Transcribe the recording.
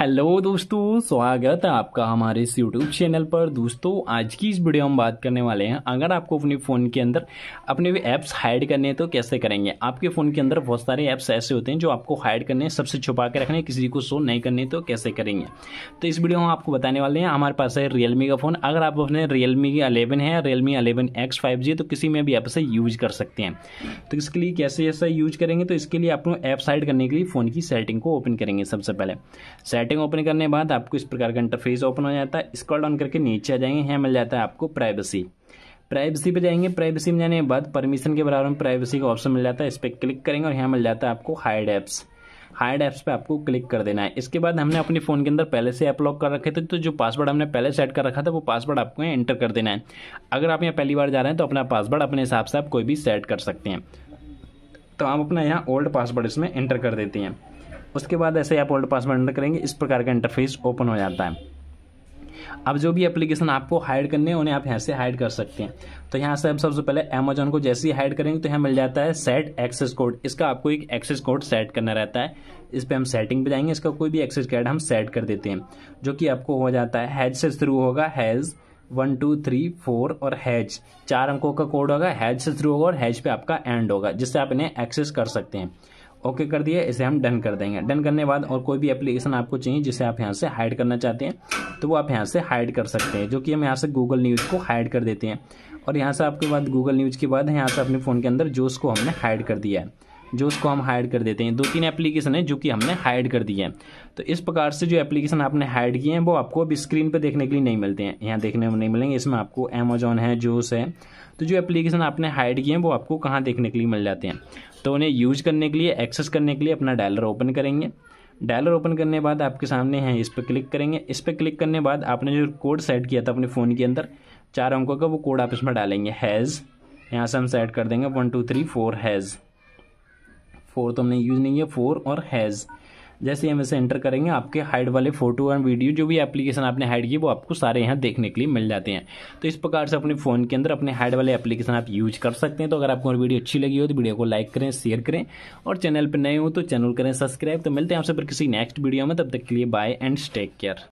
hello दोस्तों स्वागत है आपका हमारे इस यूट्यूब चैनल पर दोस्तों आज की इस वीडियो हम बात करने वाले हैं अगर आपको अपने फ़ोन के अंदर अपने भी ऐप्स हाइड करने हैं तो कैसे करेंगे आपके फ़ोन के अंदर बहुत सारे ऐप्स ऐसे होते हैं जो आपको हाइड करने हैं सबसे छुपा के रखने किसी को शो नहीं करने तो कैसे करेंगे तो इस वीडियो हम आपको बताने वाले हैं हमारे पास है रियलमी का फ़ोन अगर आप अपने रियलमी अलेवन है Realme eleven X five G तो किसी में भी ऐप से यूज कर सकते हैं तो इसके लिए कैसे ऐसा यूज करेंगे तो इसके लिए आपको ऐप्स हाइड करने के लिए फ़ोन की सेटिंग को ओपन करेंगे सबसे पहले सेट सेटिंग ओपन करने के बाद आपको इस प्रकार का इंटरफेस ओपन हो जाता है स्क्रॉल डाउन करके नीचे आ जाएंगे यहाँ मिल जाता है आपको प्राइवेसी प्राइवेसी पे जाएंगे प्राइवेसी में जाने के बाद परमिशन के बराबर में प्राइवेसी का ऑप्शन मिल जाता है इस पर क्लिक करेंगे और यहाँ मिल जाता है आपको हाइड ऐप्स हाइड ऐप्स पे आपको क्लिक कर देना है इसके बाद हमने अपने फ़ोन के अंदर पहले से ऐप लॉक कर रखे थे तो जो पासवर्ड हमने पहले सेट कर रखा था वो पासवर्ड आपको यहाँ एंटर कर देना है अगर आप यहाँ पहली बार जा रहे हैं तो अपना पासवर्ड अपने हिसाब से आप कोई भी सेट कर सकते हैं तो आप अपना यहाँ ओल्ड पासवर्ड इसमें एंटर कर देते हैं उसके बाद ऐसे आप ओल्ड पासवर्ड एंटर करेंगे इस प्रकार का इंटरफेस ओपन हो जाता है अब जो भी एप्लीकेशन आपको हाइड करने हैं उन्हें आप यहाँ से हाइड कर सकते हैं तो यहाँ से आप सबसे पहले अमेजोन को जैसे ही हाइड करेंगे तो यहाँ मिल जाता है सेट एक्सेस कोड इसका आपको एक एक्सेस कोड सेट करना रहता है इस पर हम सेटिंग पे जाएंगे इसका कोई भी एक्सेस कैड हम सेट कर देते हैं जो कि आपको हो जाता है हैज से शुरू होगा hash one two three four और हैज चार अंकों का कोड होगा हैज से शुरू होगा और हैज पे आपका एंड होगा जिससे आप इन्हें एक्सेस कर सकते हैं ओके कर दिया इसे हम डन कर देंगे डन करने बाद और कोई भी एप्लीकेशन आपको चाहिए जिसे आप यहाँ से हाइड करना चाहते हैं तो वो आप यहाँ से हाइड कर सकते हैं जो कि हम यहाँ से गूगल न्यूज़ को हाइड कर देते हैं और यहाँ से आपके बाद गूगल न्यूज़ के बाद यहाँ से अपने फ़ोन के अंदर जोश को हमने हाइड कर दिया है जो उसको हम हाइड कर देते हैं दो तीन एप्लीकेशन है जो कि हमने हाइड कर दिए हैं तो इस प्रकार से जो एप्लीकेशन आपने हाइड किए हैं वो आपको अब स्क्रीन पर देखने के लिए नहीं मिलते हैं यहाँ देखने में नहीं मिलेंगे इसमें आपको अमेजोन है जोस है तो जो एप्लीकेशन आपने हाइड किए हैं वो आपको कहाँ देखने के लिए मिल जाते हैं तो उन्हें यूज करने के लिए एक्सेस करने के लिए अपना डायलर ओपन करेंगे डायलर ओपन करने बाद आपके सामने है इस पर क्लिक करेंगे इस पर क्लिक करने बाद आपने जो कोड सेट किया था अपने फ़ोन के अंदर चार अंकों का वो कोड आप इसमें डालेंगे हैज़ यहाँ से हम सेट कर देंगे one two three four hash four तो हमने यूज़ नहीं है फोर और हैज़ जैसे हम इसे एंटर करेंगे आपके हाइड वाले फोटो एंड वीडियो जो भी एप्लीकेशन आपने हाइड किए वो आपको सारे यहाँ देखने के लिए मिल जाते हैं तो इस प्रकार से अपने फ़ोन के अंदर अपने हाइड वाले एप्लीकेशन आप यूज कर सकते हैं तो अगर आपको वीडियो अच्छी लगी हो तो वीडियो को लाइक करें शेयर करें और चैनल पर नए हो तो चैनल करें सब्सक्राइब तो मिलते हैं आपसे फिर किसी नेक्स्ट वीडियो में तब तक के लिए बाय एंड टेक केयर